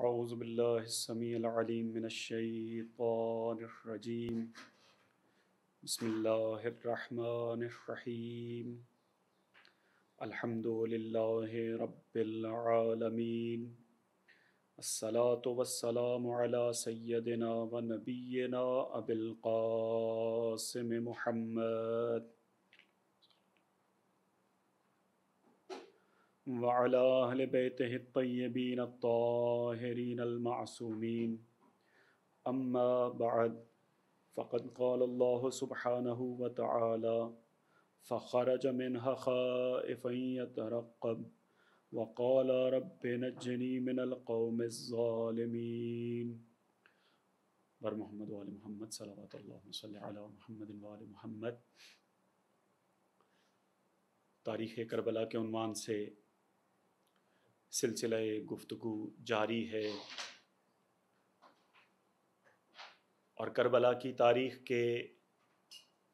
أعوذ بالله السميع العليم من الشيطان الرجيم بسم الله الرحمن الرحيم الحمد لله رب العالمين الصلاة والسلام على سيدنا ونبينا أبي القاسم محمد वाला अहल बैत तय्यबीन ताहरीन अलमासूमीन अम्मा बाद फ़कद कल्ला सुबहान व तला फ़खरज मिनह ख़ाफ़ैतरक़ब वक़ाल रब नजनी मिनकौमज़ालमीन बर मोहम्मद वाल मोहम्मद सलावत महमद वाल मोहम्मद तारीख़ करबला के उनवान से सिलसिला गुफ्तु जारी है और करबला की तारीख़ के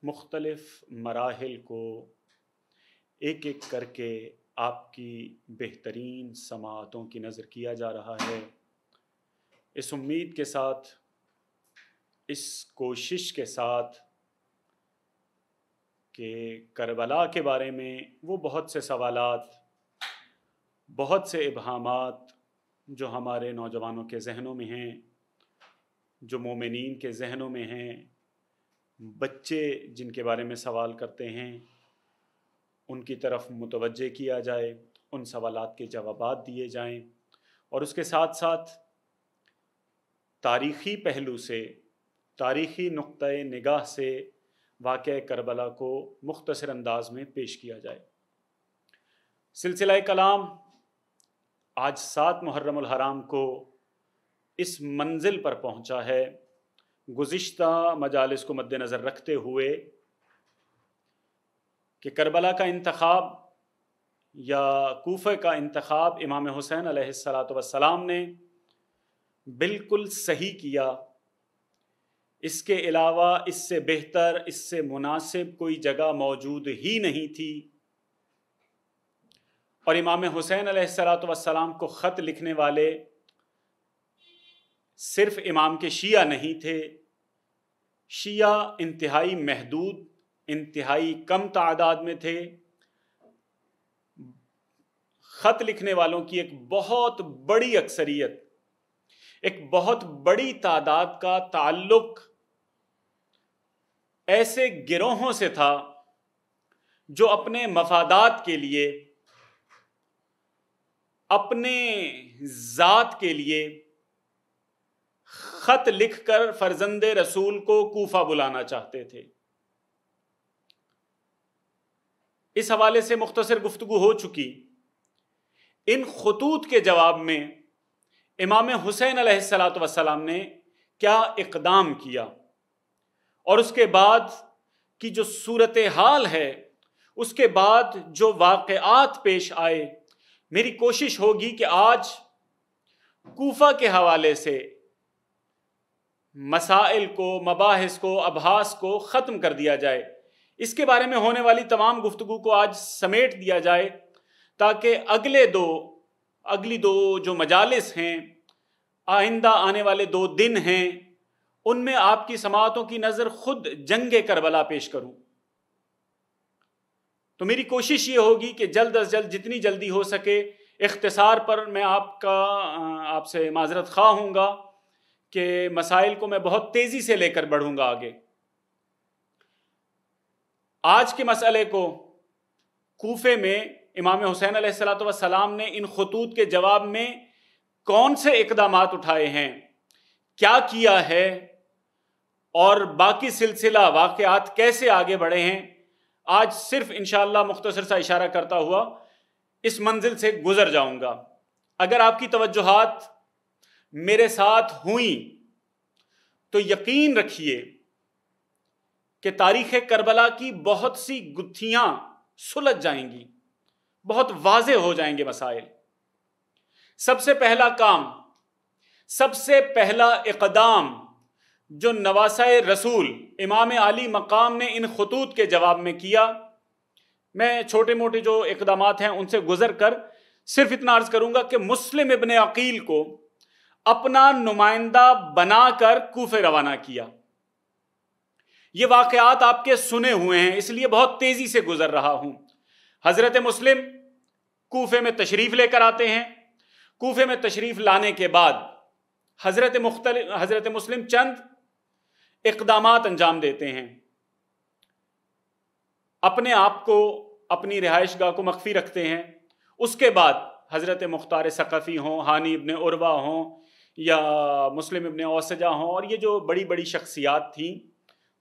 मुख्तलफ़ मराहल को एक एक करके आपकी बेहतरीन समातों की नज़र किया जा रहा है इस उम्मीद के साथ इस कोशिश के साथ कि करबला के बारे में वो बहुत से सवालत बहुत से इबहाम जो हमारे नौजवानों के जहनों में हैं जो मोमिन के जहनों में हैं बच्चे जिनके बारे में सवाल करते हैं उनकी तरफ मुतवजह किया जाए उन सवाल के जवाब दिए जाएं और उसके साथ साथ तारीख़ी पहलू से तारीख़ी नुक़ निगाह से वाक़ करबला को मुख्तर अंदाज में पेश किया जाए सिलसिला कलाम आज सात मुहर्रम हराम को इस मंजिल पर पहुंचा है गुज्त मजालस को मद्दनज़र रखते हुए कि करबला का इंतखब या कोफे का इंतखब इमाम हुसैन सलाम ने बिल्कुल सही किया इसके अलावा इससे बेहतर इससे मुनासिब कोई जगह मौजूद ही नहीं थी और इमाम हुसैन सलाम को ख़त लिखने वाले सिर्फ इमाम के शिया नहीं थे शिया इंतहाई महदूद इंतहाई कम तादाद में थे ख़त लिखने वालों की एक बहुत बड़ी अक्सरियत एक बहुत बड़ी तादाद का ताल्लुक ऐसे गिरोहों से था जो अपने मफादात के लिए अपने ज़ात के लिए ख़त लिखकर फर्जंद रसूल को कोफा बुलाना चाहते थे इस हवाले से मुख्तसर गुफ्तु हो चुकी इन खतूत के जवाब में इमाम हुसैन सलात वसलाम ने क्या इकदाम किया और उसके बाद की जो सूरत हाल है उसके बाद जो वाक़ात पेश आए मेरी कोशिश होगी कि आज कोफा के हवाले से मसाइल को मबास को अभास को ख़त्म कर दिया जाए इसके बारे में होने वाली तमाम गुफ्तु को आज समेट दिया जाए ताकि अगले दो अगली दो जो मजालस हैं आइंदा आने वाले दो दिन हैं उनमें आपकी समातों की नज़र खुद जंग करबला पेश करूँ तो मेरी कोशिश ये होगी कि जल्द अज जल्द जितनी जल्दी हो सके इख्तसार पर मैं आपका आपसे माजरत खा हूँगा कि मसाइल को मैं बहुत तेज़ी से लेकर बढ़ूँगा आगे आज के मसले को कोफे में इमाम हुसैन सलाम ने इन खतूत के जवाब में कौन से इकदाम उठाए हैं क्या किया है और बाकी सिलसिला वाक़ कैसे आगे बढ़े हैं आज सिर्फ इन मुख्तसर सा इशारा करता हुआ इस मंजिल से गुजर जाऊंगा अगर आपकी तवज्जोहात मेरे साथ हुई तो यकीन रखिए कि तारीख करबला की बहुत सी गुत्थियां सुलझ जाएंगी बहुत वाज हो जाएंगे मसाइल सबसे पहला काम सबसे पहला इकदाम जो नवासा रसूल इमाम अली मकाम ने इन खतूत के जवाब में किया मैं छोटे मोटे जो इकदाम हैं उनसे गुजर कर सिर्फ इतना अर्ज करूंगा कि मुस्लिम इबन अकील को अपना नुमाइंदा बनाकर कूफे रवाना किया ये वाकयात आपके सुने हुए हैं इसलिए बहुत तेजी से गुजर रहा हूं हजरत मुस्लिम कूफे में तशरीफ लेकर आते हैं कूफे में तशरीफ लाने के बाद हजरत मुख्तल हजरत मुस्लिम चंद इकदाम अंजाम देते हैं अपने आप को अपनी रिहाइश गाह को मख्फी रखते हैं उसके बाद हज़रत मुख्तार सकफ़ी हों हानि इबन उर्वा हों या मुस्लिम इबन औसजा हों और ये जो बड़ी बड़ी शख्सियात थी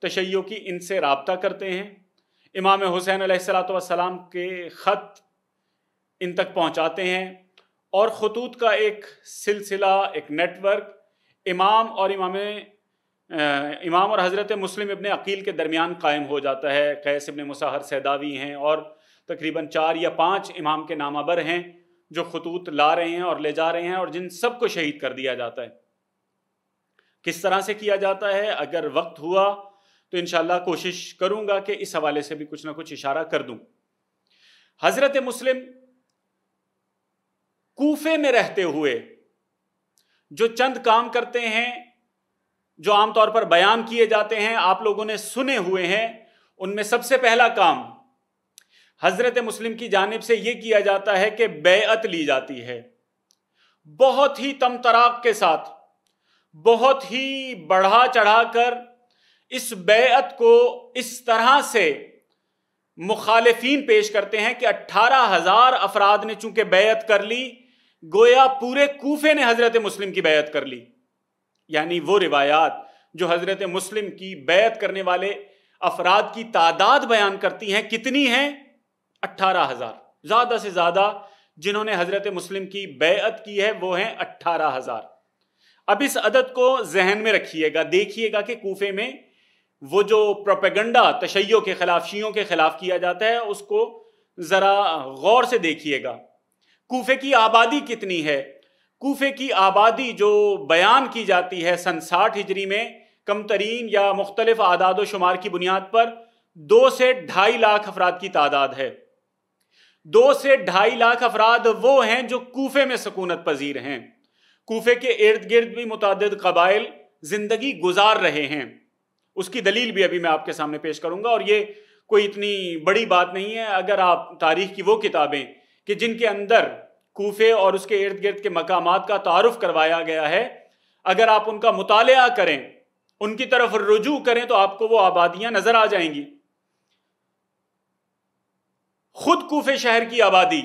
तशैयों की इनसे रबता करते हैं इमाम हुसैन सलाम के ख़त इन तक पहुँचाते हैं और ख़तूत का एक सिलसिला एक नेटवर्क इमाम और इमाम इमाम और हज़रत मुस्लिम इबन अकील के दरमियान कायम हो जाता है कैस इबन मुसाहर सैदावी हैं और तकरीबन चार या पाँच इमाम के नामाबर हैं जो खतूत ला रहे हैं और ले जा रहे हैं और जिन सब को शहीद कर दिया जाता है किस तरह से किया जाता है अगर वक्त हुआ तो इन कोशिश करूँगा कि इस हवाले से भी कुछ ना कुछ इशारा कर दूँ हज़रत मुस्लिम कोफे में रहते हुए जो चंद काम करते हैं जो आमतौर पर बयान किए जाते हैं आप लोगों ने सुने हुए हैं उनमें सबसे पहला काम हजरत मुस्लिम की जानब से यह किया जाता है कि बेअत ली जाती है बहुत ही तमतराक के साथ बहुत ही बढ़ा चढ़ाकर इस बेअत को इस तरह से मुखालफन पेश करते हैं कि अट्ठारह हजार अफराद ने चूंकि बेअत कर ली गोया पूरे कूफे ने हजरत मुस्लिम की बेअत कर ली यानी वो रिवायात जो हज़रत मुस्लिम की बैत करने वाले अफराद की तादाद बयान करती हैं कितनी हैं अट्ठारह हज़ार ज़्यादा से ज़्यादा जिन्होंने हज़रत मुस्लिम की बैत की है वो हैं अट्ठारह हज़ार अब इस अदद को जहन में रखिएगा देखिएगा कि कोफे में वो जो प्रोपेगंडा तशैयों के ख़िलाफ़ शीयों के ख़िलाफ़ किया जाता है उसको ज़रा गौर से देखिएगा कोफे की आबादी कितनी है कोफे की आबादी जो बयान की जाती है सन साठ हिजरी में कम तरीन या मुख्तलिफ आदाद शुमार की बुनियाद पर दो से ढाई लाख अफराद की तादाद है दो से ढाई लाख अफराद वो हैं जो कोफे में सकूनत पजीर हैं कोफे के इर्द गिर्द भी मुतद कबाइल ज़िंदगी गुजार रहे हैं उसकी दलील भी अभी मैं आपके सामने पेश करूंगा और ये कोई इतनी बड़ी बात नहीं है अगर आप तारीख की वो किताबें कि जिनके अंदर कोफे और उसके इर्द गिर्द के मकाम का तारफ़ करवाया गया है अगर आप उनका मुताल करें उनकी तरफ रुजू करें तो आपको वो आबादियां नज़र आ जाएंगी खुद कोफे शहर की आबादी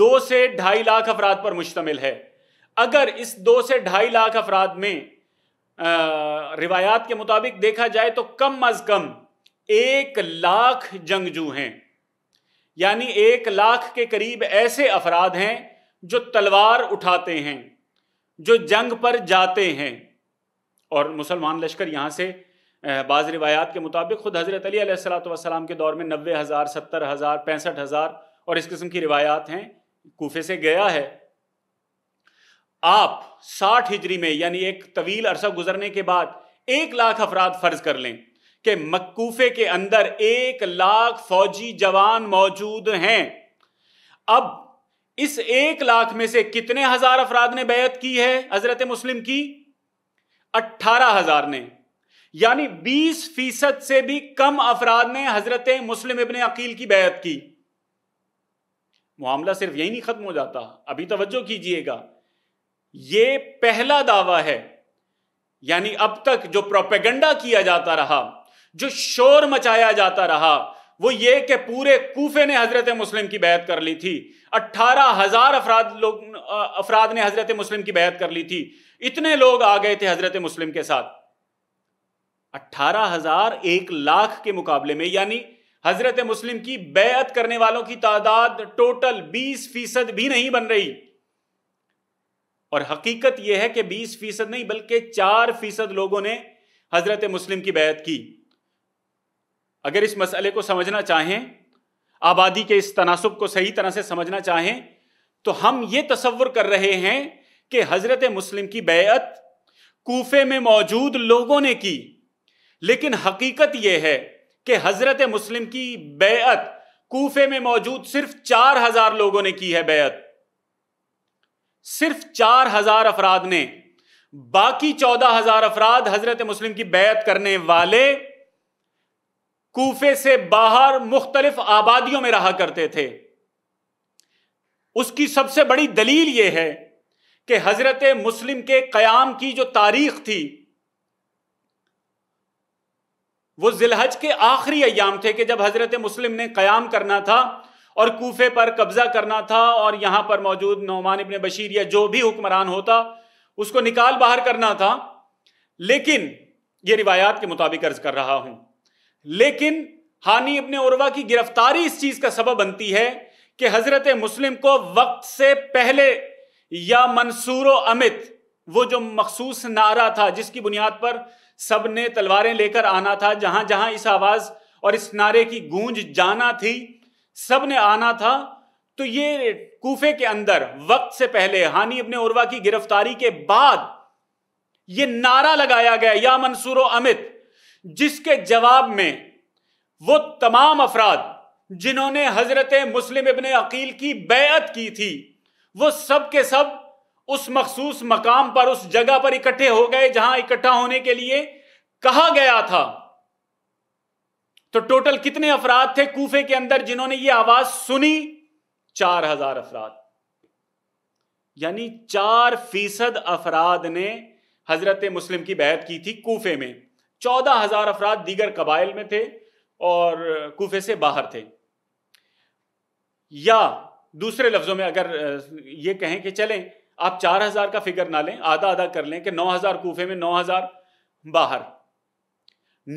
दो से ढाई लाख अफराद पर मुश्तमिल है अगर इस दो से ढाई लाख अफराद में आ, रिवायात के मुताबिक देखा जाए तो कम अज कम एक लाख जंगजू हैं यानी एक लाख के करीब ऐसे अफराद हैं जो तलवार उठाते हैं जो जंग पर जाते हैं और मुसलमान लश्कर यहाँ से बाज रिवायात के मुताबिक खुद हज़रत अली सलाम के दौर में नबे हज़ार सत्तर हज़ार पैंसठ हज़ार और इस किस्म की रिवायात हैं कोफे से गया है आप साठ हिजरी में यानी एक तवील अरसा गुजरने के बाद एक लाख अफराद फर्ज कर लें कि मक्कूफे के अंदर एक लाख फौजी जवान मौजूद हैं अब इस एक लाख में से कितने हजार अफराद ने बैत की है हजरत मुस्लिम की अट्ठारह हजार ने यानी बीस फीसद से भी कम अफराद ने हजरत मुस्लिम इबन अकील की बैत की मामला सिर्फ यही नहीं खत्म हो जाता अभी तवज्जो कीजिएगा यह पहला दावा है यानी अब तक जो प्रोपेगेंडा किया जाता रहा जो शोर मचाया जाता रहा वो ये कि पूरे कूफे ने हजरत मुस्लिम की बैत कर ली थी अट्ठारह हजार अफराद लोग अफराद ने हजरत मुस्लिम की बैत कर ली थी इतने लोग आ गए थे हजरत मुस्लिम के साथ अट्ठारह हजार एक लाख के मुकाबले में यानी हजरत मुस्लिम की बैत करने वालों की तादाद टोटल बीस फीसद भी नहीं बन रही और हकीकत यह है कि बीस फीसद नहीं बल्कि चार फीसद लोगों ने हजरत मुस्लिम की बैत की अगर इस मसले को समझना चाहें आबादी के इस तनासब को सही तरह से समझना चाहें तो हम ये तस्वर कर रहे हैं कि हज़रत मुस्लिम की बेअत कोफे में मौजूद लोगों ने की लेकिन हकीकत यह है कि हज़रत मुस्लिम की बेअत कोफे में मौजूद सिर्फ चार हजार लोगों ने की है बेअत सिर्फ चार हजार अफराद ने बाकी चौदह हजार अफराद हजरत मुस्लिम की बेअत करने वाले कोफे से बाहर मुख्तलिफ आबादियों में रहा करते थे उसकी सबसे बड़ी दलील यह है कि हजरत मुस्लिम के कयाम की जो तारीख थी वो जिलहज के आखिरी अयाम थे कि जब हजरत मुस्लिम ने क्याम करना था और कोफे पर कब्जा करना था और यहां पर मौजूद नौमान इबन बशीर या जो भी हुक्मरान होता उसको निकाल बाहर करना था लेकिन यह रिवायात के मुताबिक अर्ज कर रहा हूं लेकिन हानि अपने उर्वा की गिरफ्तारी इस चीज का सबब बनती है कि हजरत मुस्लिम को वक्त से पहले या मंसूर अमित वो जो मखसूस नारा था जिसकी बुनियाद पर सब ने तलवारें लेकर आना था जहां जहां इस आवाज और इस नारे की गूंज जाना थी सब ने आना था तो ये कूफे के अंदर वक्त से पहले हानि अपने उर्वा की गिरफ्तारी के बाद ये नारा लगाया गया या मंसूर अमित जिसके जवाब में वो तमाम अफराद जिन्होंने हजरत मुस्लिम इबन अकील की बैत की थी वो सब के सब उस मखसूस मकाम पर उस जगह पर इकट्ठे हो गए जहां इकट्ठा होने के लिए कहा गया था तो टोटल कितने अफराद थे कूफे के अंदर जिन्होंने ये आवाज सुनी चार हजार अफराद यानी चार फीसद अफराद ने हजरत मुस्लिम की बैत की थी कूफे में चौदह हजार अफराद दीगर कबाइल में थे और कोफे से बाहर थे या दूसरे लफ्जों में अगर ये कहें कि चलें आप चार हजार का फिगर ना लें आधा आधा कर लें कि नौ हजार कोफे में नौ हजार बाहर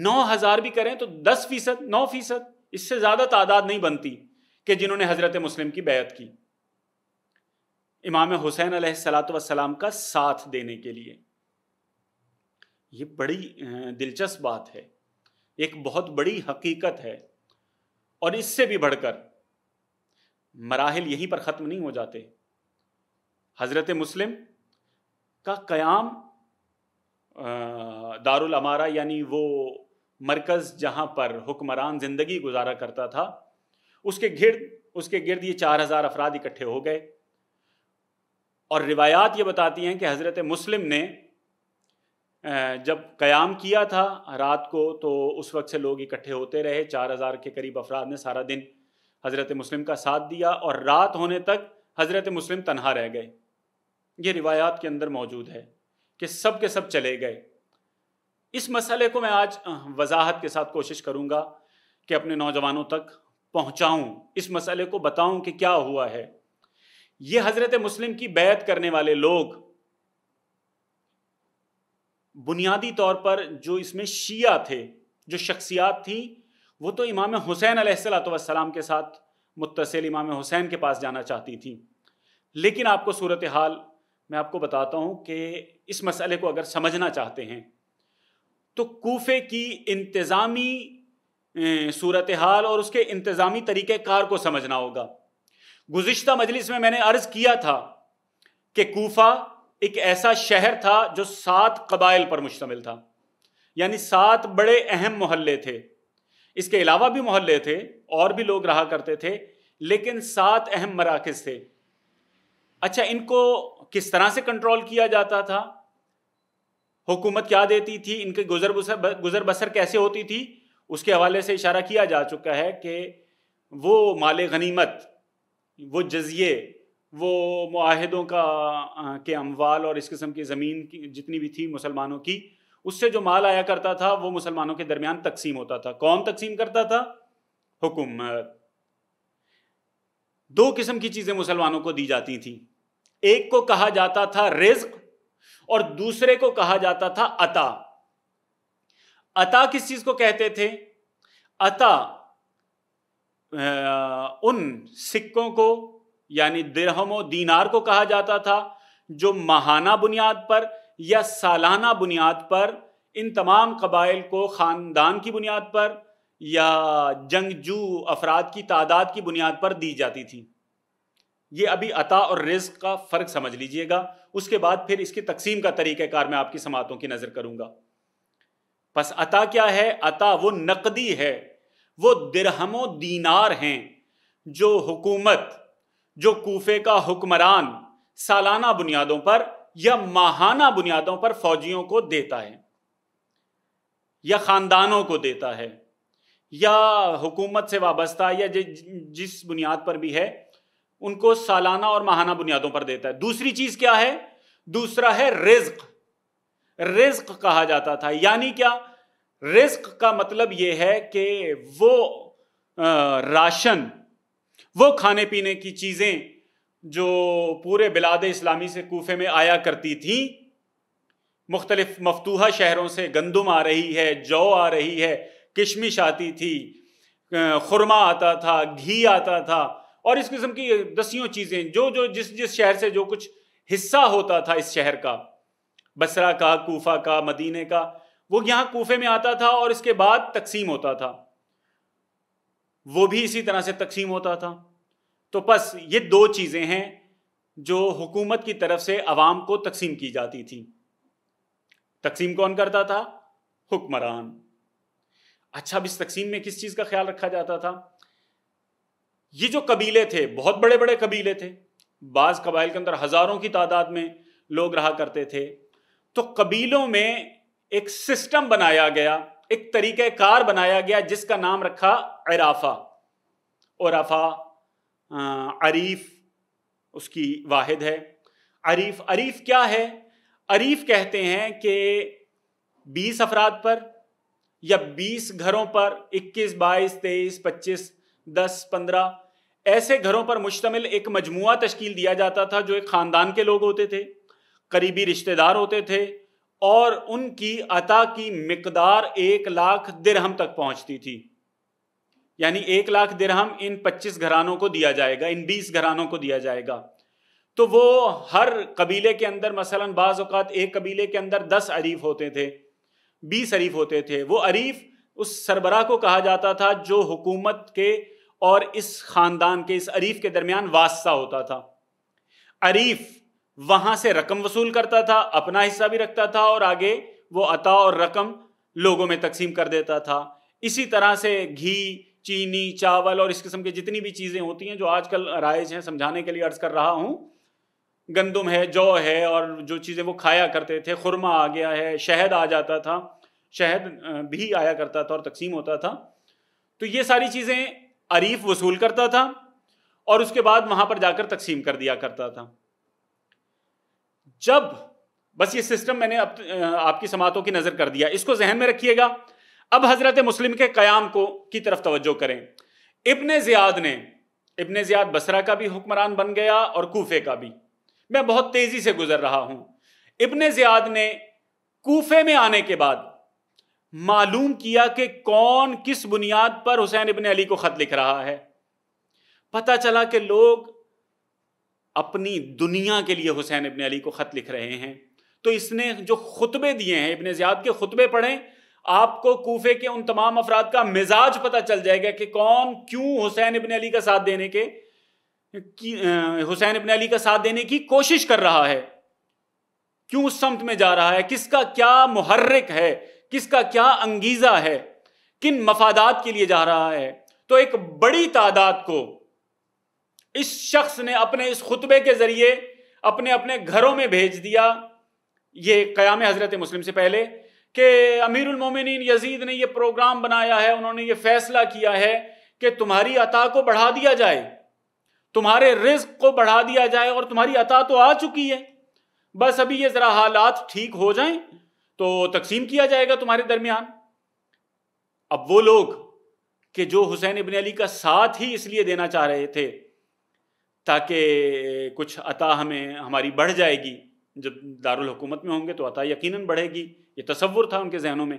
नौ हजार भी करें तो दस फीसद नौ फीसद इससे ज्यादा तादाद नहीं बनती कि जिन्होंने हजरत मुस्लिम की बैत की इमाम हुसैन सलात का साथ देने के लिए ये बड़ी दिलचस्प बात है एक बहुत बड़ी हकीकत है और इससे भी बढ़कर मराहल यहीं पर ख़त्म नहीं हो जाते हज़रत मुस्लिम का क़याम दारुल अमारा यानी वो मरकज़ जहाँ पर हुक्मरान ज़िंदगी गुजारा करता था उसके गिर्द उसके गिर्द ये चार हज़ार अफराद इकट्ठे हो गए और रिवायात ये बताती हैं कि हज़रत मुस्लिम ने जब क़याम किया था रात को तो उस वक्त से लोग इकट्ठे होते रहे चार हज़ार के करीब अफराद ने सारा दिन हज़रत मुस्लिम का साथ दिया और रात होने तक हज़रत मुस्लिम तनहा रह गए ये रिवायात के अंदर मौजूद है कि सब के सब चले गए इस मसले को मैं आज वजाहत के साथ कोशिश करूँगा कि अपने नौजवानों तक पहुँचाऊँ इस मसले को बताऊँ कि क्या हुआ है ये हज़रत मुस्लिम की बैत करने वाले लोग बुनियादी तौर पर जो इसमें शिया थे जो शख्सियात थी वो तो इमाम हुसैन अलैहिस्सलाम के साथ मुतसिल इमाम हुसैन के पास जाना चाहती थी लेकिन आपको सूरत हाल मैं आपको बताता हूँ कि इस मसले को अगर समझना चाहते हैं तो कोफे की इंतज़ामी सूरत हाल और उसके इंतज़ामी तरीक़ार को समझना होगा गुज्त मजलिस में मैंने अर्ज़ किया था कि कोफ़ा एक ऐसा शहर था जो सात कबाइल पर मुश्तमिल था यानी सात बड़े अहम मोहल्ले थे इसके अलावा भी मोहल्ले थे और भी लोग रहा करते थे लेकिन सात अहम मराकज़ थे अच्छा इनको किस तरह से कंट्रोल किया जाता था हुकूमत क्या देती थी इनके गुजर बसर गुजर बसर कैसे होती थी उसके हवाले से इशारा किया जा चुका है कि वो माले गनीमत वो जजिए वो माहदों का के अमवाल और इस किस्म की ज़मीन की जितनी भी थी मुसलमानों की उससे जो माल आया करता था वो मुसलमानों के दरमियान तकसीम होता था कौन तकसीम करता था हुकूमत दो किस्म की चीज़ें मुसलमानों को दी जाती थी एक को कहा जाता था रिज्क और दूसरे को कहा जाता था अता अता किस चीज़ को कहते थे अता उन सिक्कों को यानी दिरहम दीनार को कहा जाता था जो महाना बुनियाद पर या सालाना बुनियाद पर इन तमाम कबाइल को ख़ानदान की बुनियाद पर या जंगजू अफराद की तादाद की बुनियाद पर दी जाती थी ये अभी अता और रिज का फ़र्क समझ लीजिएगा उसके बाद फिर इसकी तकसीम का तरीक़ार मैं आपकी समातों की नज़र करूँगा बस अता क्या है अता वो नकदी है वो दिरहमो दीनार हैं जो हुकूमत जो कूफे का हुक्मरान सालाना बुनियादों पर या माहाना बुनियादों पर फौजियों को देता है या ख़ानदानों को देता है या हुकूमत से वाबस्ता या जिस बुनियाद पर भी है उनको सालाना और माहाना बुनियादों पर देता है दूसरी चीज़ क्या है दूसरा है रिज्क रिज्क कहा जाता था यानी क्या रिज्क का मतलब यह है कि वो राशन वो खाने पीने की चीज़ें जो पूरे बिलाद इस्लामी से कोफे में आया करती थी मुख्तलिफ मफतूहा शहरों से गंदम आ रही है जौ आ रही है किशमिश आती थी खुरमा आता था घी आता था और इस किस्म की दसियों चीज़ें जो जो जिस जिस शहर से जो कुछ हिस्सा होता था इस शहर का बसरा का कोफा का मदीने का वो यहाँ कोफे में आता था और इसके बाद तकसीम होता था वो भी इसी तरह से तकसीम होता था तो बस ये दो चीज़ें हैं जो हुकूमत की तरफ से आवाम को तकसीम की जाती थी तकसीम कौन करता था हुक्मरान अच्छा अब इस तकसीम में किस चीज़ का ख्याल रखा जाता था ये जो कबीले थे बहुत बड़े बड़े कबीले थे बाज़ कबाइल के अंदर हज़ारों की तादाद में लोग रहा करते थे तो कबीलों में एक सिस्टम बनाया गया एक तरीके कार बनाया गया जिसका नाम रखा अराफा औरफा अरीफ उसकी वाहिद है अरीफ अरीफ क्या है अरीफ कहते हैं कि 20 अफराद पर या 20 घरों पर 21 बाईस तेईस पच्चीस दस पंद्रह ऐसे घरों पर मुश्तमिल एक मजमु तश्कील दिया जाता था जो एक ख़ानदान के लोग होते थे करीबी रिश्तेदार होते थे और उनकी अता की मकदार एक लाख दिरहम तक पहुंचती थी यानी एक लाख दिरहम इन पच्चीस घरानों को दिया जाएगा इन बीस घरानों को दिया जाएगा तो वो हर कबीले के अंदर मसलन बाज़ अवत एक कबीले के अंदर दस अरीफ होते थे बीस अरीफ होते थे वो अरीफ उस सरबरा को कहा जाता था जो हुकूमत के और इस ख़ानदान के इस अरीफ के दरमियान वास्ता होता था अरीफ वहां से रकम वसूल करता था अपना हिस्सा भी रखता था और आगे वो अता और रकम लोगों में तकसीम कर देता था इसी तरह से घी चीनी चावल और इस किस्म के जितनी भी चीज़ें होती हैं जो आजकल राइज हैं समझाने के लिए अर्ज कर रहा हूँ गंदम है जौ है और जो चीज़ें वो खाया करते थे खुरमा आ गया है शहद आ जाता था शहद भी आया करता था और तकसीम होता था तो ये सारी चीज़ें अरीफ वसूल करता था और उसके बाद वहाँ पर जाकर तकसीम कर दिया करता था जब बस ये सिस्टम मैंने अब आपकी समातों की नजर कर दिया इसको जहन में रखिएगा अब हजरत मुस्लिम के कयाम को की तरफ तवज्जो करें इबन जियाद ने इबन जियाद बसरा का भी हुक्मरान बन गया और कूफे का भी मैं बहुत तेजी से गुजर रहा हूं इबन जियाद ने कूफे में आने के बाद मालूम किया कि कौन किस बुनियाद पर हुसैन इबन अली को खत लिख रहा है पता चला कि लोग अपनी दुनिया के लिए हुसैन इबन अली को ख़त लिख रहे हैं तो इसने जो खुतबे दिए हैं इबन ज़ियाद के खुतबे पढ़ें आपको कोफे के उन तमाम अफराद का मिजाज पता चल जाएगा कि कौन क्यों हुसैन इबन अली का साथ देने के हुसैन इबन अली का साथ देने की कोशिश कर रहा है क्यों उस समत में जा रहा है किसका क्या मुहर्रिक है किसका क्या अंगीज़ा है किन मफादात के लिए जा रहा है तो एक बड़ी तादाद को इस शख्स ने अपने इस खुतबे के जरिए अपने अपने घरों में भेज दिया ये क़याम हज़रत मुस्लिम से पहले कि उलमोमिन यजीद ने यह प्रोग्राम बनाया है उन्होंने ये फैसला किया है कि तुम्हारी अता को बढ़ा दिया जाए तुम्हारे रिस्क को बढ़ा दिया जाए और तुम्हारी अता तो आ चुकी है बस अभी ये ज़रा हालात ठीक हो जाएं तो तकसीम किया जाएगा तुम्हारे दरमियान अब वो लोग कि जो हुसैन इबन अली का साथ ही इसलिए देना चाह रहे थे ताकि कुछ अता हमें हमारी बढ़ जाएगी जब दारुल हुकूमत में होंगे तो अता यकीनन बढ़ेगी ये तस्वुर था उनके जहनों में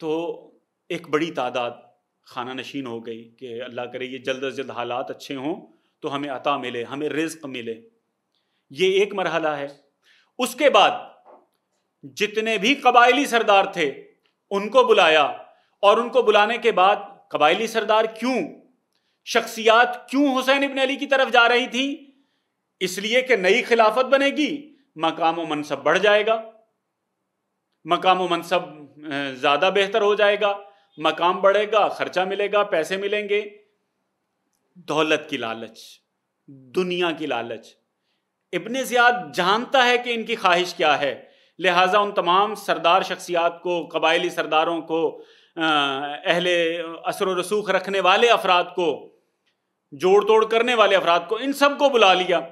तो एक बड़ी तादाद खाना नशीन हो गई कि अल्लाह करे ये जल्द अज जल्द हालात अच्छे हों तो हमें अता मिले हमें रिज्क मिले ये एक मरहला है उसके बाद जितने भी कबायली सरदार थे उनको बुलाया और उनको बुलाने के बाद कबायली सरदार क्यों शख्सियात क्यों हुसैन इबन अली की तरफ जा रही थी इसलिए कि नई खिलाफत बनेगी मकाम मनसब बढ़ जाएगा मकाम मनसब ज़्यादा बेहतर हो जाएगा मकाम बढ़ेगा खर्चा मिलेगा पैसे मिलेंगे दौलत की लालच दुनिया की लालच इबन ज़ियाद जानता है कि इनकी ख्वाहिश क्या है लिहाजा उन तमाम सरदार शख्सियात को कबायली सरदारों को अहले असर रसूख रखने वाले अफराद को जोड़ तोड़ करने वाले अफराद को इन सबको बुला लिया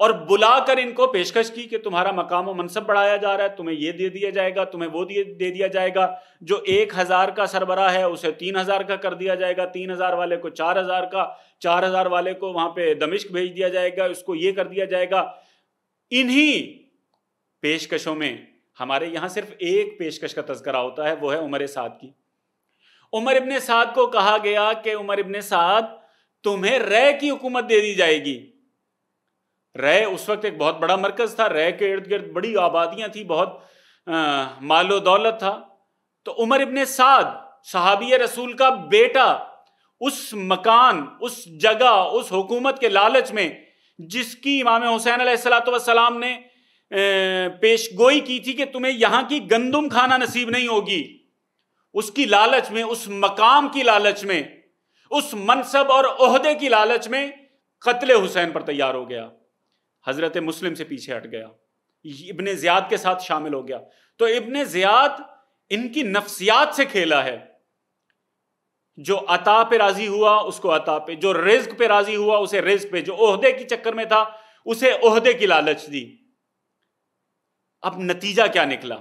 और बुलाकर इनको पेशकश की कि तुम्हारा मकाम व मनसब बढ़ाया जा रहा है तुम्हें ये दे दिया जाएगा तुम्हें वो दिए दे दिया जाएगा जो एक हज़ार का सरबरा है उसे तीन हज़ार का कर दिया जाएगा तीन हज़ार वाले को चार हज़ार का चार हज़ार वाले को वहाँ पे दमिश्क भेज दिया जाएगा उसको ये कर दिया जाएगा इन्हीं पेशकशों में हमारे यहाँ सिर्फ एक पेशकश का तस्करा होता है वो है उमर साद की उमर इबन साद को कहा गया कि उमर इबन साद तुम्हें रे की हुकूमत दे दी जाएगी रय उस वक्त एक बहुत बड़ा मरकज था रय के इर्द गिर्द बड़ी आबादियां थी बहुत मालो दौलत था तो उमर इबन साद सहाबी रसूल का बेटा उस मकान उस जगह उस हुकूमत के लालच में जिसकी इमाम हुसैन सलाम ने पेश गोई की थी कि तुम्हें यहाँ की गंदम खाना नसीब नहीं होगी उसकी लालच में उस मकाम की लालच में उस मनसब और ओहदे की लालच में कतले हुसैन पर तैयार हो गया हजरत मुस्लिम से पीछे हट गया इब्ने ज़ियाद के साथ शामिल हो गया तो इब्ने ज़ियाद इनकी नफ्सियात से खेला है जो अता पे राजी हुआ उसको अता पे जो रिज्क पे राजी हुआ उसे रिज्क पे जो ओहदे की चक्कर में था उसे ओहदे की लालच दी अब नतीजा क्या निकला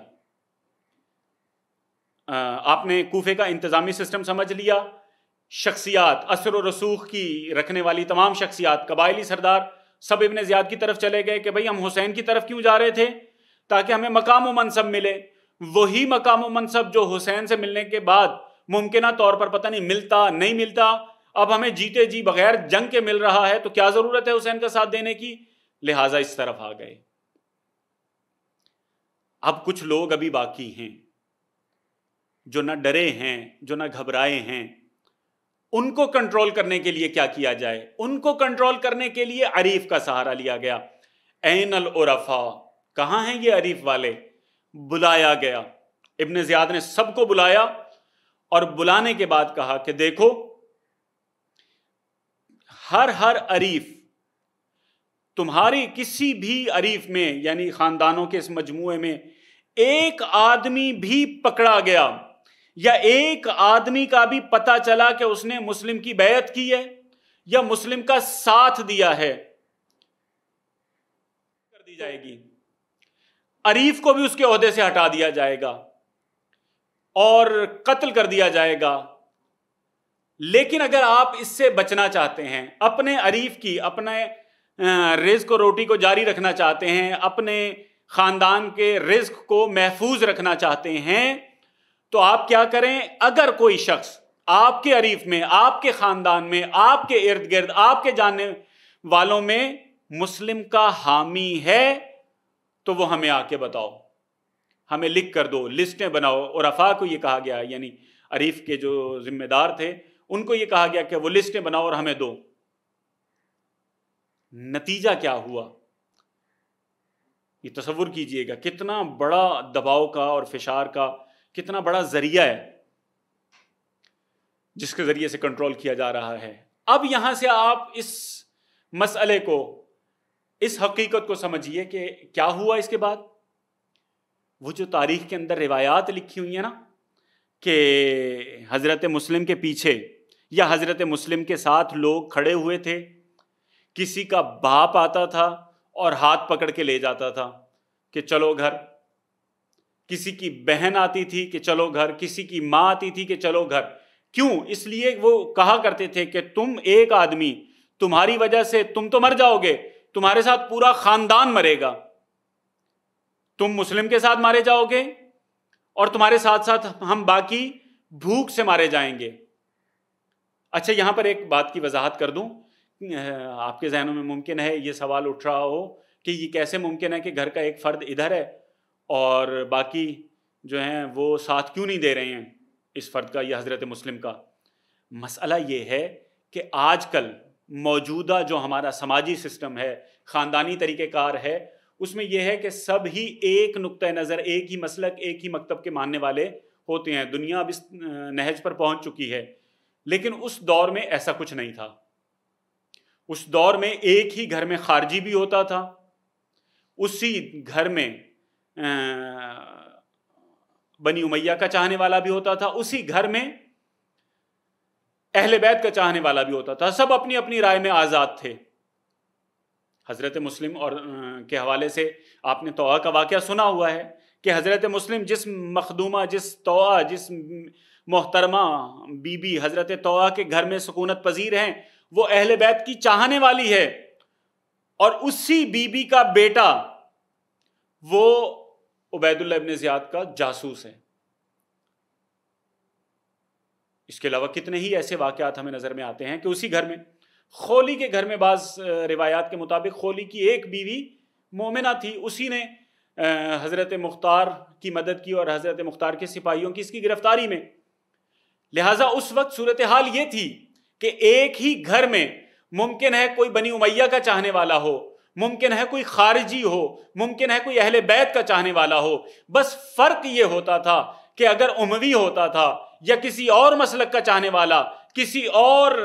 आपने कूफे का इंतजामी सिस्टम समझ लिया शख्सियात असर व रसूख की रखने वाली तमाम शख्सियात कबायली सरदार सब इबन ज़ियाद की तरफ चले गए कि भाई हम हुसैन की तरफ क्यों जा रहे थे ताकि हमें मकाम व मनसब मिले वही मकाम व मनसब जो हुसैन से मिलने के बाद मुमकिन तौर पर पता नहीं मिलता नहीं मिलता अब हमें जीते जी बगैर जंग के मिल रहा है तो क्या ज़रूरत है हुसैन का साथ देने की लिहाजा इस तरफ आ गए अब कुछ लोग अभी बाकी हैं जो ना डरे हैं जो ना घबराए हैं उनको कंट्रोल करने के लिए क्या किया जाए उनको कंट्रोल करने के लिए अरीफ का सहारा लिया गया एन अल उरफा कहाँ हैं ये अरीफ वाले बुलाया गया इब्ने जियाद ने सबको बुलाया और बुलाने के बाद कहा कि देखो हर हर अरीफ तुम्हारी किसी भी अरीफ में यानी खानदानों के इस मजमू में एक आदमी भी पकड़ा गया या एक आदमी का भी पता चला कि उसने मुस्लिम की बैत की है या मुस्लिम का साथ दिया है कर दी जाएगी अरीफ को भी उसके अहदे से हटा दिया जाएगा और कत्ल कर दिया जाएगा लेकिन अगर आप इससे बचना चाहते हैं अपने अरीफ की अपने रिज और रोटी को जारी रखना चाहते हैं अपने ख़ानदान के रिज को महफूज रखना चाहते हैं तो आप क्या करें अगर कोई शख्स आपके अरीफ में आपके खानदान में आपके इर्द गिर्द आपके जानने वालों में मुस्लिम का हामी है तो वो हमें आके बताओ हमें लिख कर दो लिस्टें बनाओ और अफा को ये कहा गया यानी अरीफ के जो जिम्मेदार थे उनको ये कहा गया कि वो लिस्टें बनाओ और हमें दो नतीजा क्या हुआ ये तस्वुर कीजिएगा कितना बड़ा दबाव का और फिशार का कितना बड़ा जरिया है जिसके जरिए से कंट्रोल किया जा रहा है अब यहां से आप इस मसले को इस हकीकत को समझिए कि क्या हुआ इसके बाद वो जो तारीख के अंदर रिवायात लिखी हुई है ना कि हज़रत मुस्लिम के पीछे या हज़रत मुस्लिम के साथ लोग खड़े हुए थे किसी का बाप आता था और हाथ पकड़ के ले जाता था कि चलो घर किसी की बहन आती थी कि चलो घर किसी की माँ आती थी कि चलो घर क्यों इसलिए वो कहा करते थे कि तुम एक आदमी तुम्हारी वजह से तुम तो मर जाओगे तुम्हारे साथ पूरा खानदान मरेगा तुम मुस्लिम के साथ मारे जाओगे और तुम्हारे साथ साथ हम बाकी भूख से मारे जाएंगे अच्छा यहां पर एक बात की वजाहत कर दूं आपके जहनों में मुमकिन है ये सवाल उठ रहा हो कि ये कैसे मुमकिन है कि घर का एक फर्द इधर है और बाकी जो हैं वो साथ क्यों नहीं दे रहे हैं इस फ़र्द का या हज़रत मुस्लिम का मसला ये है कि आजकल मौजूदा जो हमारा समाजी सिस्टम है ख़ानदानी तरीक़ेकार है उसमें यह है कि सब ही एक नुक़ नज़र एक ही मसलक एक ही मकतब के मानने वाले होते हैं दुनिया अब इस नहज पर पहुंच चुकी है लेकिन उस दौर में ऐसा कुछ नहीं था उस दौर में एक ही घर में खारजी भी होता था उसी घर में बनी उमैया का चाहने वाला भी होता था उसी घर में अहले बैत का चाहने वाला भी होता था सब अपनी अपनी राय में आज़ाद थे हज़रत मुस्लिम और के हवाले से आपने तो का वाक़ सुना हुआ है कि हज़रत मुस्लिम जिस मखदूमा जिस तो जिस मोहतरमा बीबी हज़रत तोा के घर में सुकूनत पजीर हैं वो अहल बैत की चाहने वाली है और उसी बीबी का बेटा वो उबैदुल्ला इबन ज़ियाद का जासूस है इसके अलावा कितने ही ऐसे वाक़ात हमें नज़र में आते हैं कि उसी घर में खोली के घर में बाज़ रिवायात के मुताबिक खोली की एक बीवी मोमिना थी उसी ने हज़रत मुख्तार की मदद की और हज़रत मुख्तार के सिपाहियों की इसकी गिरफ्तारी में लिहाजा उस वक्त सूरत हाल ये थी कि एक ही घर में मुमकिन है कोई बनी उमैया का चाहने वाला हो मुमकिन है कोई खारिजी हो मुमकिन है कोई अहले बैत का चाहने वाला हो बस फर्क ये होता था कि अगर उमवी होता था या किसी और मसलक का चाहने वाला किसी और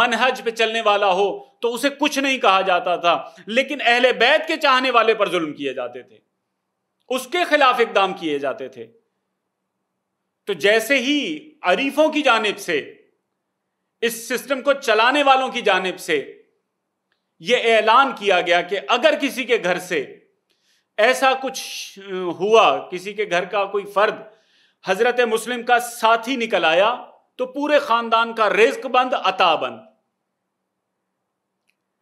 मनहज पे चलने वाला हो तो उसे कुछ नहीं कहा जाता था लेकिन अहले बैत के चाहने वाले पर जुल्म किए जाते थे उसके खिलाफ इकदाम किए जाते थे तो जैसे ही अरीफों की जानब से इस सिस्टम को चलाने वालों की जानब से ये ऐलान किया गया कि अगर किसी के घर से ऐसा कुछ हुआ किसी के घर का कोई फर्द हजरत मुस्लिम का साथी निकल आया तो पूरे खानदान का रिस्क बंद अता बंद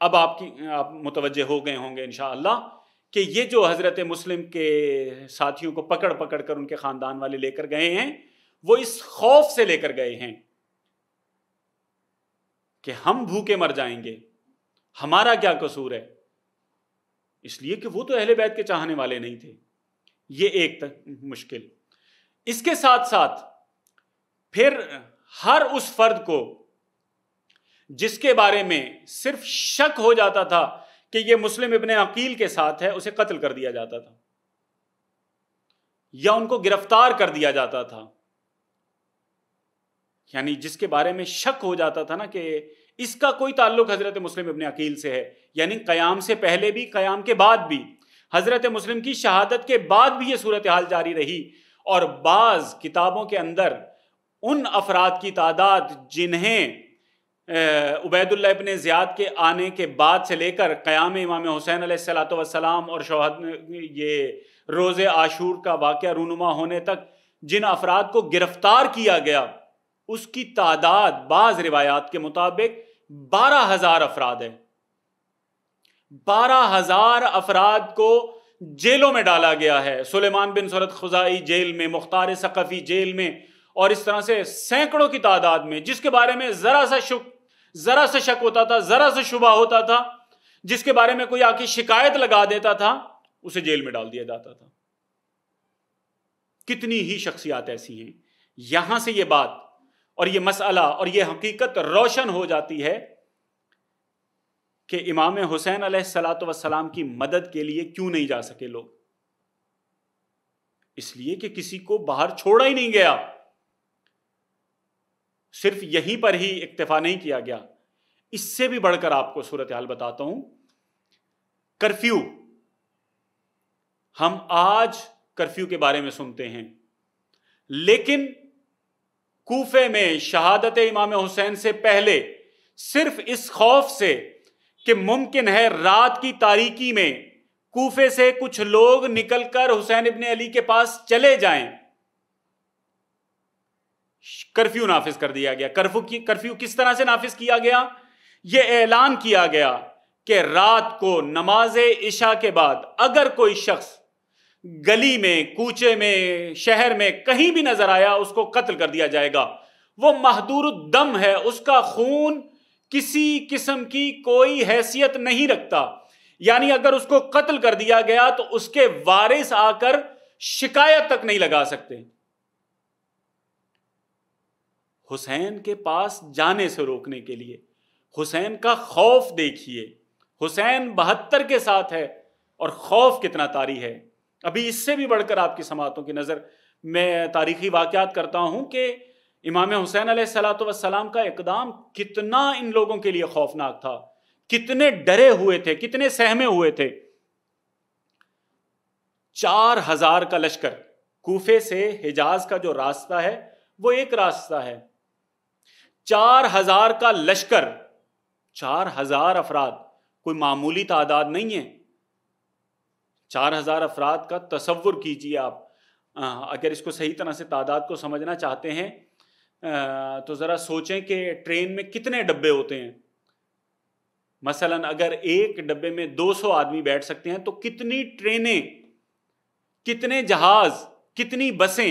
अब आपकी आप मुतवजह हो गए होंगे इनशाला कि ये जो हजरत मुस्लिम के साथियों को पकड़ पकड़ कर उनके खानदान वाले लेकर गए हैं वो इस खौफ से लेकर गए हैं कि हम भूखे मर जाएंगे हमारा क्या कसूर है इसलिए कि वो तो अहले बैत के चाहने वाले नहीं थे ये एक मुश्किल इसके साथ साथ फिर हर उस फर्द को जिसके बारे में सिर्फ शक हो जाता था कि ये मुस्लिम इबन अकील के साथ है उसे कत्ल कर दिया जाता था या उनको गिरफ्तार कर दिया जाता था यानी जिसके बारे में शक हो जाता था ना कि इसका कोई ताल्लुक हज़रत मुस्लिम इबन अकील से है यानी क़याम से पहले भी क़याम के बाद भी हज़रत मुस्लिम की शहादत के बाद भी ये सूरत हाल जारी रही और बाज़ किताबों के अंदर उन अफराद की तादाद जिन्हें उबैदुल्ला इबन ज़ियाद के आने के बाद से लेकर क़याम इमाम हुसैन सलाम और शोहद ये रोज़ आशूर का वाक़ रूनुमा होने तक जिन अफराद को गिरफ्तार किया गया उसकी तादाद बाज़ रिवायात के मुताबिक बारह हजार अफराद है बारह हजार अफराद को जेलों में डाला गया है सुलेमान बिन सरत खुजाई जेल में मुख्तार सकफ़ी जेल में और इस तरह से सैकड़ों की तादाद में जिसके बारे में ज़रा सा शुक ज़रा सा शक होता था ज़रा सा शुबा होता था जिसके बारे में कोई आके शिकायत लगा देता था उसे जेल में डाल दिया जाता था कितनी ही शख्सियात ऐसी हैं यहां से यह बात और ये मसला और ये हकीकत रोशन हो जाती है कि इमाम हुसैन सलात वसलाम की मदद के लिए क्यों नहीं जा सके लोग इसलिए कि किसी को बाहर छोड़ा ही नहीं गया सिर्फ यहीं पर ही इक्तफा नहीं किया गया इससे भी बढ़कर आपको सूरत हाल बताता हूं कर्फ्यू हम आज कर्फ्यू के बारे में सुनते हैं लेकिन कूफे में शहादत इमाम हुसैन से पहले सिर्फ इस खौफ से कि मुमकिन है रात की तारीकी में कूफे से कुछ लोग निकलकर हुसैन इबन अली के पास चले जाएं कर्फ्यू नाफिज कर दिया गया कर्फ्यू की कर्फ्यू किस तरह से नाफिज किया गया यह ऐलान किया गया कि रात को नमाज इशा के बाद अगर कोई शख्स गली में कूचे में शहर में कहीं भी नजर आया उसको कत्ल कर दिया जाएगा वो महदूर दम है उसका खून किसी किस्म की कोई हैसियत नहीं रखता यानी अगर उसको कत्ल कर दिया गया तो उसके वारिस आकर शिकायत तक नहीं लगा सकते हुसैन के पास जाने से रोकने के लिए हुसैन का खौफ देखिए हुसैन बहत्तर के साथ है और खौफ कितना तारी है अभी इससे भी बढ़कर आपकी समातों की नज़र मैं तारीखी वाक़ात करता हूँ कि इमाम हुसैन सलाम का इकदाम कितना इन लोगों के लिए खौफनाक था कितने डरे हुए थे कितने सहमे हुए थे चार हजार का लश्कर कूफे से हिजाज का जो रास्ता है वो एक रास्ता है चार हजार का लश्कर चार हजार अफराद कोई मामूली तादाद नहीं है चार हज़ार अफराद का तस्वुर कीजिए आप अगर इसको सही तरह से तादाद को समझना चाहते हैं तो ज़रा सोचें कि ट्रेन में कितने डब्बे होते हैं मसलन अगर एक डब्बे में 200 आदमी बैठ सकते हैं तो कितनी ट्रेनें कितने जहाज कितनी बसें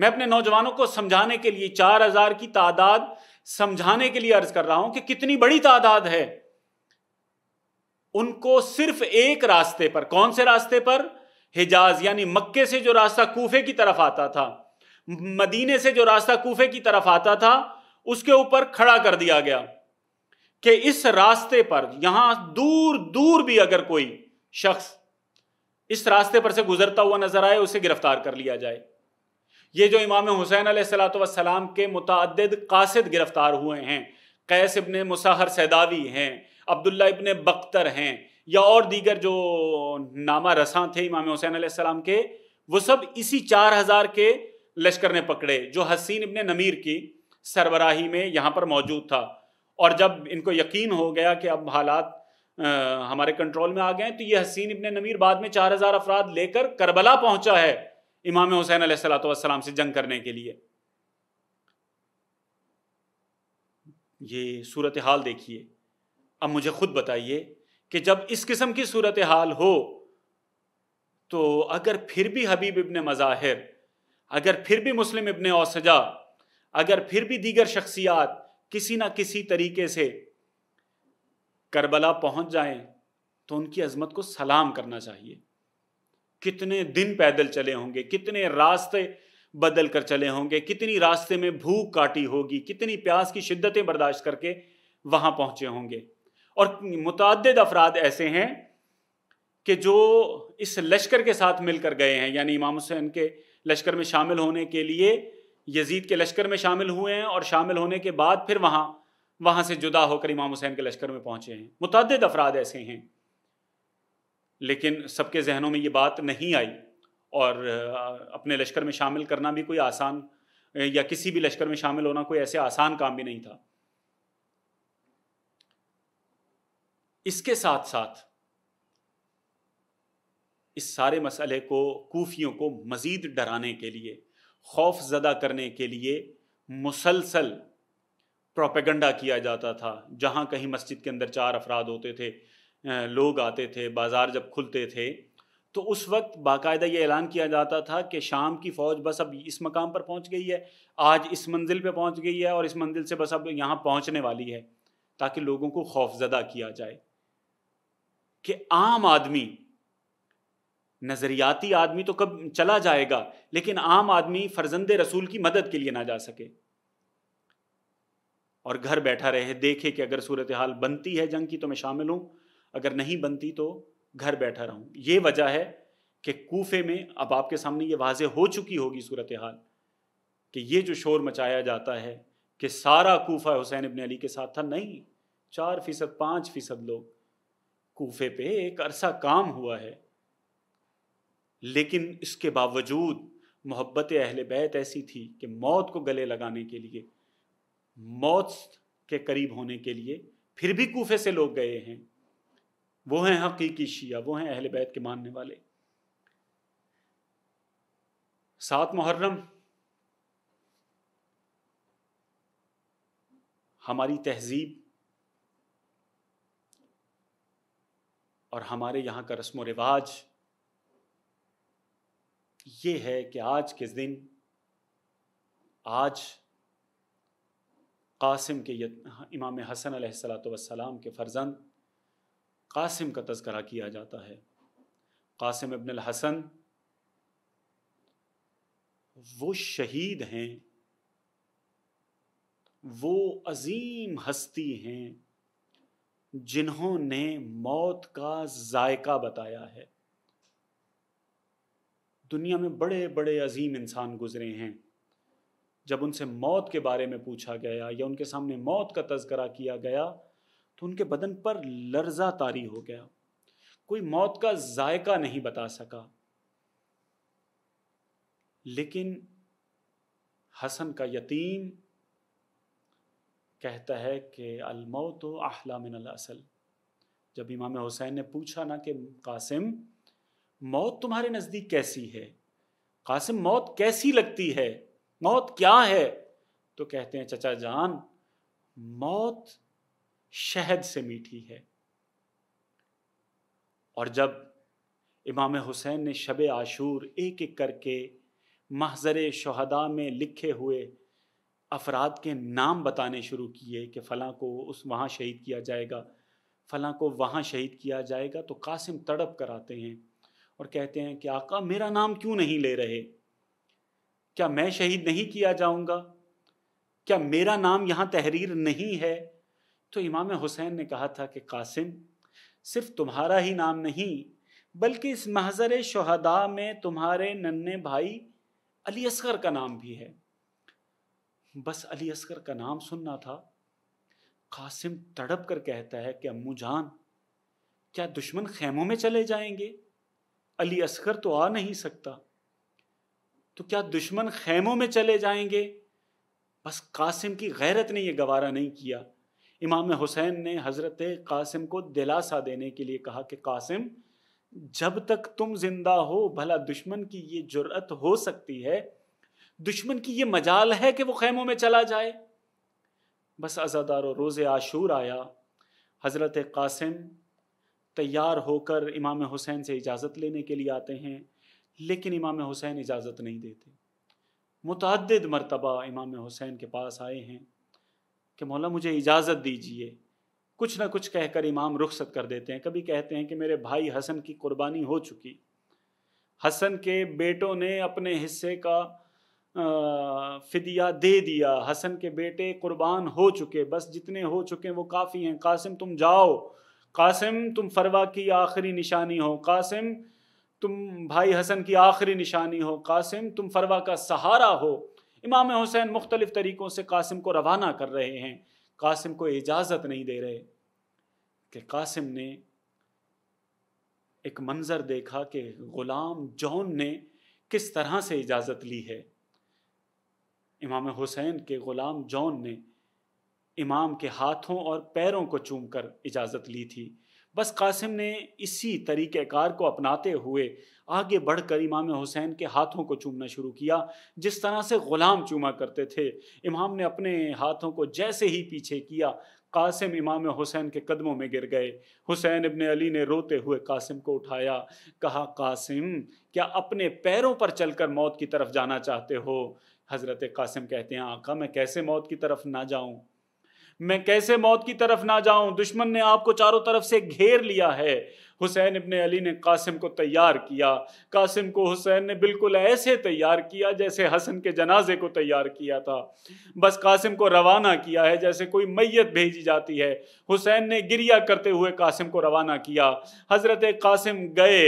मैं अपने नौजवानों को समझाने के लिए चार हजार की तादाद समझाने के लिए अर्ज कर रहा हूं कि कितनी बड़ी तादाद है उनको सिर्फ एक रास्ते पर कौन से रास्ते पर हिजाज यानी मक्के से जो रास्ता कूफे की तरफ आता था मदीने से जो रास्ता कूफे की तरफ आता था उसके ऊपर खड़ा कर दिया गया कि इस रास्ते पर यहां दूर दूर भी अगर कोई शख्स इस रास्ते पर से गुजरता हुआ नजर आए उसे गिरफ्तार कर लिया जाए ये जो इमाम हुसैन सलाम के मुतद कासिद गिरफ्तार हुए हैं कैस ने मुसाहर सैदावी हैं अब्दुल्ला इबन बख्तर हैं या और दीगर जो नामा रसा थे इमाम हुसैन आसमाम के वो सब इसी चार हज़ार के लश्कर ने पकड़े जो हसीन इबन नमीर की सरबराही में यहाँ पर मौजूद था और जब इनको यकीन हो गया कि अब हालात हमारे कंट्रोल में आ गए तो ये हसीन इबन नमीर बाद में चार हज़ार अफराद लेकर करबला पहुंचा है इमाम हुसैन सलाम से जंग करने के लिए ये सूरत हाल देखिए अब मुझे खुद बताइए कि जब इस किस्म की सूरत हाल हो तो अगर फिर भी हबीब इबन मज़ाहिर अगर फिर भी मुस्लिम इबन औसजा अगर फिर भी दीगर शख्सियात किसी ना किसी तरीके से करबला पहुंच जाए तो उनकी अजमत को सलाम करना चाहिए कितने दिन पैदल चले होंगे कितने रास्ते बदल कर चले होंगे कितनी रास्ते में भूख काटी होगी कितनी प्यास की शिद्दतें बर्दाश्त करके वहां पहुंचे होंगे और मुतद अफराद ऐसे हैं कि जो इस लश्कर के साथ मिलकर गए हैं यानी इमाम हुसैन के लश्कर में शामिल होने के लिए यजीद के लश्कर में शामिल हुए हैं और शामिल होने के बाद फिर वहाँ वहाँ से जुदा होकर इमाम हुसैन के लश्कर में पहुँचे हैं मुतद अफराद ऐसे हैं लेकिन सबके जहनों में ये बात नहीं आई और अपने लश्कर में शामिल करना भी कोई आसान या किसी भी लश्कर में शामिल होना कोई ऐसे आसान काम भी नहीं था इसके साथ साथ इस सारे मसले को कूफियों को मज़ीद डराने के लिए खौफ ज़दा करने के लिए मुसलसल प्रोपेगंडा किया जाता था जहाँ कहीं मस्जिद के अंदर चार अफराद होते थे लोग आते थे बाज़ार जब खुलते थे तो उस वक्त बाकायदा ये ऐलान किया जाता था कि शाम की फ़ौज बस अब इस मकाम पर पहुंच गई है आज इस मंजिल पर पहुंच गई है और इस मंजिल से बस अब यहाँ पहुंचने वाली है ताकि लोगों को खौफजदा किया जाए कि आम आदमी नज़रियाती आदमी तो कब चला जाएगा लेकिन आम आदमी फर्जंद रसूल की मदद के लिए ना जा सके और घर बैठा रहे देखे कि अगर सूरत हाल बनती है जंग की तो मैं शामिल हूँ अगर नहीं बनती तो घर बैठा रहूँ ये वजह है कि कोफे में अब आपके सामने ये वाजे हो चुकी होगी सूरत हाल कि ये जो शोर मचाया जाता है कि सारा कोफा हुसैन इबन अली के साथ था नहीं चार फीसद पाँच फीसद लोग कोफे पे एक अरसा काम हुआ है लेकिन इसके बावजूद मोहब्बत अहल बैत ऐसी थी कि मौत को गले लगाने के लिए मौत के करीब होने के लिए फिर भी कोफे से लोग गए हैं वो हैं हकीकी शिया वो हैं अहल बैत के मानने वाले सात मुहर्रम हमारी तहजीब और हमारे यहाँ का रस्म व रिवाज ये है कि आज के दिन आज कासिम के इमाम हसन सलाम के फ़र्जंद कासिम का तस्करा किया जाता है कासिम इबन हसन वो शहीद हैं वो अजीम हस्ती हैं जिन्होंने मौत का जायका बताया है दुनिया में बड़े बड़े अजीम इंसान गुजरे हैं जब उनसे मौत के बारे में पूछा गया या उनके सामने मौत का तस्करा किया गया तो उनके बदन पर लर्जा तारी हो गया कोई मौत का जायका नहीं बता सका लेकिन हसन का यतीम कहता है कि अलमौ तो आहला मिन असल जब इमाम हुसैन ने पूछा ना कि कासिम मौत तुम्हारे नज़दीक कैसी है कासिम मौत कैसी लगती है मौत क्या है तो कहते हैं चचा जान मौत शहद से मीठी है और जब इमाम हुसैन ने शब आशूर एक एक करके महजर शहदा में लिखे हुए अफराद के नाम बताने शुरू किए कि फ़लाँ को उस वहाँ शहीद किया जाएगा फ़लाँ को वहाँ शहीद किया जाएगा तो कासिम तड़प कर आते हैं और कहते हैं कि आका मेरा नाम क्यों नहीं ले रहे क्या मैं शहीद नहीं किया जाऊंगा क्या मेरा नाम यहाँ तहरीर नहीं है तो इमाम हुसैन ने कहा था कि कासिम सिर्फ तुम्हारा ही नाम नहीं बल्कि इस महजर शहदा में तुम्हारे नन्हे भाई अली असगर का नाम भी है बस अली असगर का नाम सुनना था कासिम तड़प कर कहता है कि अम्मू जान क्या दुश्मन खेमों में चले जाएंगे अली असगर तो आ नहीं सकता तो क्या दुश्मन खेमों में चले जाएंगे बस कासिम की गैरत ने यह गवारा नहीं किया इमाम हुसैन ने हज़रत कासिम को दिलासा देने के लिए कहा कि कासिम जब तक तुम जिंदा हो भला दुश्मन की ये जुर्अत हो सकती है दुश्मन की ये मजाल है कि वो खैमों में चला जाए बस अज़ादार रोज़ आशूर आया हज़रत कासिम तैयार होकर इमाम हुसैन से इजाज़त लेने के लिए आते हैं लेकिन इमाम हुसैन इजाज़त नहीं देते मुतद मरतबा इमाम हुसैन के पास आए हैं कि मौला मुझे इजाज़त दीजिए कुछ ना कुछ कहकर इमाम रुखसत कर देते हैं कभी कहते हैं कि मेरे भाई हसन की कुर्बानी हो चुकी हसन के बेटों ने अपने हिस्से का फ़िदिया दे दिया हसन के बेटे कुर्बान हो चुके बस जितने हो चुके वो काफ़ी हैं कासिम तुम जाओ कासिम तुम फरवा की आखिरी निशानी हो कासिम तुम भाई हसन की आखिरी निशानी हो कासिम तुम फरवा का सहारा हो इमाम हुसैन मुख्तलिफ तरीक़ों से कासिम को रवाना कर रहे हैं कासिम को इजाज़त नहीं दे रहे कि कासिम ने एक मंज़र देखा कि ग़ुलाम जॉन ने किस तरह से इजाज़त ली है इमाम हुसैन के ग़ुलाम जॉन ने इमाम के हाथों और पैरों को चूम कर इजाज़त ली थी बस कासिम ने इसी तरीक़ार को अपनाते हुए आगे बढ़कर इमाम हुसैन के हाथों को चूमना शुरू किया जिस तरह से ग़ुलाम चूमा करते थे इमाम ने अपने हाथों को जैसे ही पीछे किया कासिम इमाम हुसैन के कदमों में गिर गए हुसैन इबन अली ने रोते हुए कासिम को उठाया कहा कासिम क्या अपने पैरों पर चलकर मौत की तरफ जाना चाहते हो हज़रत कासिम कहते हैं आका मैं कैसे मौत की तरफ ना जाऊं मैं कैसे मौत की तरफ ना जाऊं दुश्मन ने आपको चारों तरफ से घेर लिया है हुसैन इबन अली ने कासिम को तैयार किया कासिम को हुसैन ने बिल्कुल ऐसे तैयार किया जैसे हसन के जनाजे को तैयार किया था बस कासिम को रवाना किया है जैसे कोई मैयत भेजी जाती है हुसैन ने गिरिया करते हुए कासिम को रवाना किया हज़रत कासिम गए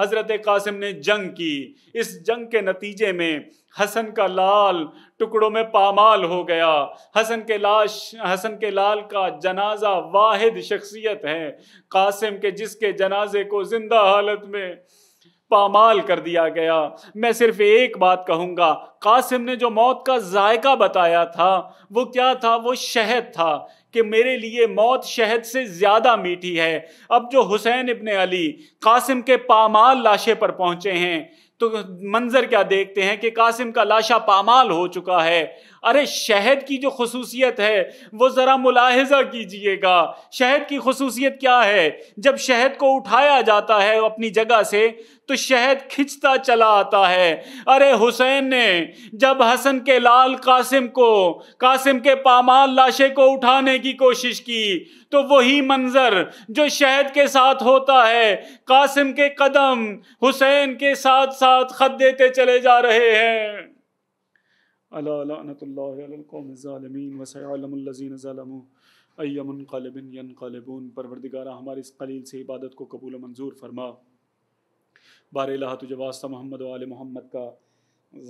हज़रत कासिम ने जंग की इस जंग के नतीजे में हसन का लाल टुकड़ों में पामाल हो गया हसन के लाश हसन के लाल का जनाजा वाहिद शख्सियत है कासिम के जिसके जन जनाजे को जिंदा हालत में पामाल कर दिया गया मैं सिर्फ एक बात कहूंगा कासिम ने जो मौत का जायका बताया था वो क्या था वो शहद था कि मेरे लिए मौत शहद से ज़्यादा मीठी है अब जो हुसैन इबन अली कासिम के पामाल लाशे पर पहुंचे हैं तो मंजर क्या देखते हैं कि कासिम का लाशा पामाल हो चुका है अरे शहद की जो खसूसियत है वो ज़रा मुलाहजा कीजिएगा शहद की खसूसियत क्या है जब शहद को उठाया जाता है अपनी जगह से तो शहद खिंचता चला आता है अरे हुसैन ने जब हसन के लाल कासिम को कासिम के पामाल लाशे को उठाने की कोशिश की तो वही मंजर जो शहद के साथ होता है कासिम के कदम हुसैन के साथ साथ खत देते चले जा रहे हैं अयमन परवरदिगारा हमारी इस कलील से इबादत को कबूल मंजूर फरमा बारेला तुझ वास्ता मोहम्मद वाल मोहम्मद का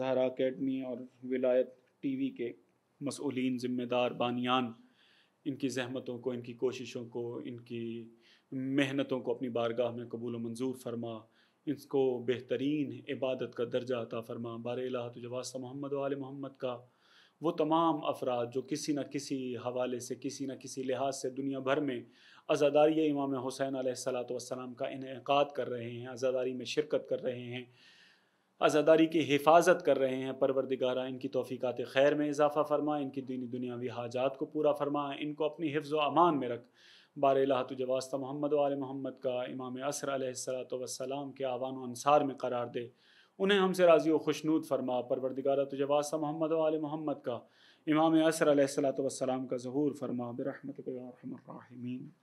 जहरा अकेडमी और विलायत टी वी के मसूलिन ज़िम्मेदार बानियान इनकी जहमतों को इनकी कोशिशों को इनकी मेहनतों को अपनी बारगाह में कबूल मंजूर फरमा इसको बेहतरीन इबादत का दर्जा अता फरमा बार तुजवास्ता मोहम्मद वाल मोहम्मद का वो तमाम अफराद जो किसी न किसी हवाले से किसी न किसी लिहाज से दुनिया भर में अज़ादारी इमाम हुसैन सलाम का इनका कर रहे हैं अज़ादारी में शिरकत कर रहे हैं आज़ादारी की हिफाजत कर रहे हैं परवरदिगारा इनकी तोफ़ीक़ात खैर में इजाफ़ा फरमा इनकी दीनी दुनियावी हाजात को पूरा फरमा इनको अपनी हिफ्ज़ अमान में रख बार तुझे वास्ता मोहम्मद वाल मोहम्मद का इमाम असर सलाम के आवान अनसार में करार दे उन्हें हमसे राज़ी व खुशनूद फरमा परवरदिगारा तुझे वास्ता मोहम्मद वाल मोहम्मद का इमाम असर सलाम का जहूर फरमा बरहमत